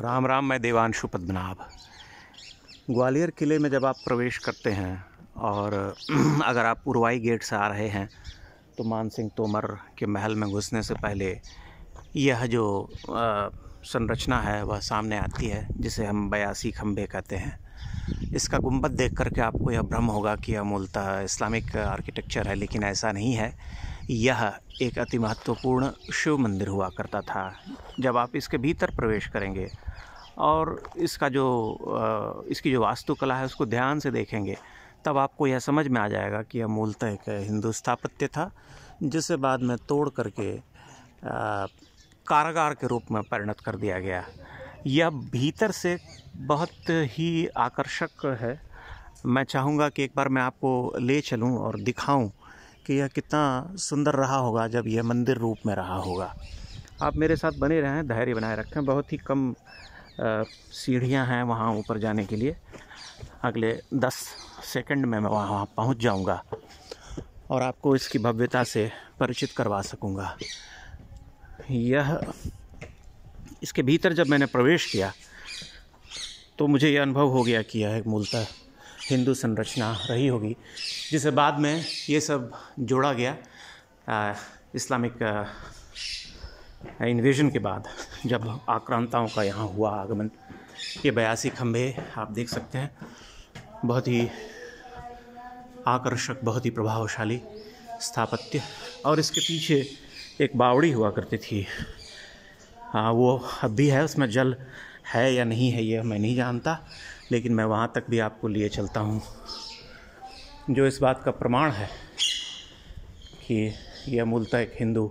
राम राम मैं देवांशु पद्मनाभ ग्वालियर किले में जब आप प्रवेश करते हैं और अगर आप उर्वाई गेट से आ रहे हैं तो मान सिंह तोमर के महल में घुसने से पहले यह जो संरचना है वह सामने आती है जिसे हम बयासी खम्भे कहते हैं इसका गुंबद देख करके आपको यह भ्रम होगा कि यह मूलतः इस्लामिक आर्किटेक्चर है लेकिन ऐसा नहीं है यह एक अति महत्वपूर्ण शिव मंदिर हुआ करता था जब आप इसके भीतर प्रवेश करेंगे और इसका जो इसकी जो वास्तुकला है उसको ध्यान से देखेंगे तब आपको यह समझ में आ जाएगा कि यह मूलतः एक हिंदू स्थापत्य था जिसे बाद में तोड़ करके कारागार के रूप में परिणत कर दिया गया यह भीतर से बहुत ही आकर्षक है मैं चाहूँगा कि एक बार मैं आपको ले चलूँ और दिखाऊँ कि यह कितना सुंदर रहा होगा जब यह मंदिर रूप में रहा होगा आप मेरे साथ बने रहें धैर्य बनाए रखें बहुत ही कम सीढ़ियां हैं वहाँ ऊपर जाने के लिए अगले दस सेकंड में मैं वहाँ पहुँच जाऊँगा और आपको इसकी भव्यता से परिचित करवा सकूँगा यह इसके भीतर जब मैंने प्रवेश किया तो मुझे यह अनुभव हो गया कि यह एक मूलतः हिंदू संरचना रही होगी जिसे बाद में ये सब जोड़ा गया इस्लामिक इन्वेजन के बाद जब आक्रांताओं का यहाँ हुआ आगमन ये बयासी खम्भे आप देख सकते हैं बहुत ही आकर्षक बहुत ही प्रभावशाली स्थापत्य और इसके पीछे एक बावड़ी हुआ करती थी हाँ वो अब भी है उसमें जल है या नहीं है ये मैं नहीं जानता लेकिन मैं वहाँ तक भी आपको लिए चलता हूँ जो इस बात का प्रमाण है कि यह मूलतः एक हिंदू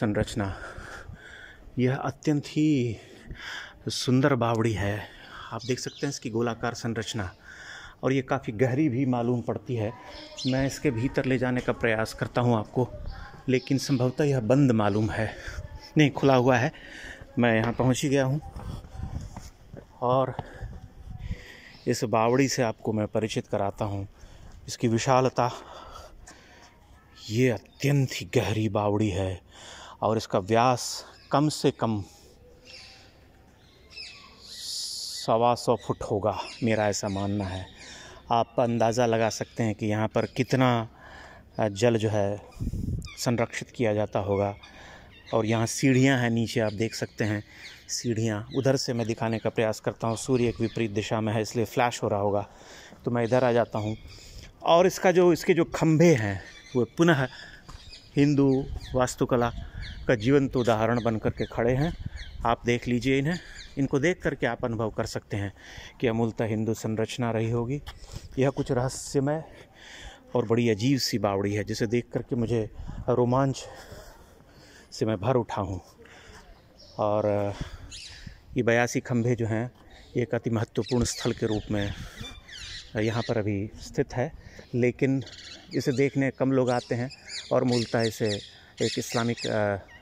संरचना यह अत्यंत ही सुंदर बावड़ी है आप देख सकते हैं इसकी गोलाकार संरचना और ये काफ़ी गहरी भी मालूम पड़ती है मैं इसके भीतर ले जाने का प्रयास करता हूँ आपको लेकिन संभवतः यह बंद मालूम है नहीं खुला हुआ है मैं यहाँ पहुँच ही गया हूँ और इस बावड़ी से आपको मैं परिचित कराता हूँ इसकी विशालता ये अत्यंत ही गहरी बावड़ी है और इसका व्यास कम से कम सवा सौ फुट होगा मेरा ऐसा मानना है आप अंदाज़ा लगा सकते हैं कि यहाँ पर कितना जल जो है संरक्षित किया जाता होगा और यहाँ सीढ़ियाँ हैं नीचे आप देख सकते हैं सीढ़ियाँ उधर से मैं दिखाने का प्रयास करता हूँ सूर्य एक विपरीत दिशा में है इसलिए फ्लैश हो रहा होगा तो मैं इधर आ जाता हूँ और इसका जो इसके जो खम्भे हैं वो पुनः हिंदू वास्तुकला का जीवंत उदाहरण बन कर के खड़े हैं आप देख लीजिए इन्हें इनको देख करके आप अनुभव कर सकते हैं कि अमूलता हिंदू संरचना रही होगी यह कुछ रहस्यमय और बड़ी अजीब सी बावड़ी है जिसे देख करके मुझे रोमांच से मैं भर उठा हूँ और ये बयासी खम्भे जो हैं एक अति महत्वपूर्ण स्थल के रूप में यहाँ पर अभी स्थित है लेकिन इसे देखने कम लोग आते हैं और मूलतः इसे एक इस्लामिक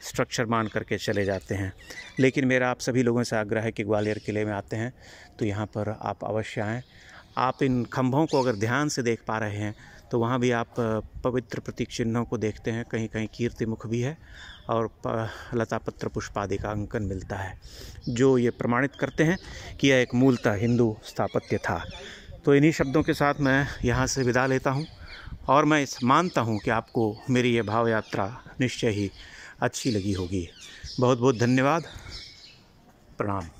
स्ट्रक्चर मान करके चले जाते हैं लेकिन मेरा आप सभी लोगों से आग्रह है कि ग्वालियर किले में आते हैं तो यहाँ पर आप अवश्य आएँ आप इन खम्भों को अगर ध्यान से देख पा रहे हैं तो वहाँ भी आप पवित्र प्रतीक चिन्हों को देखते हैं कहीं कहीं कीर्ति मुख भी है और लतापत्र पुष्प आदि का अंकन मिलता है जो ये प्रमाणित करते हैं कि यह एक मूलतः हिंदू स्थापत्य था तो इन्हीं शब्दों के साथ मैं यहाँ से विदा लेता हूँ और मैं मानता हूँ कि आपको मेरी ये भाव यात्रा निश्चय ही अच्छी लगी होगी बहुत बहुत धन्यवाद प्रणाम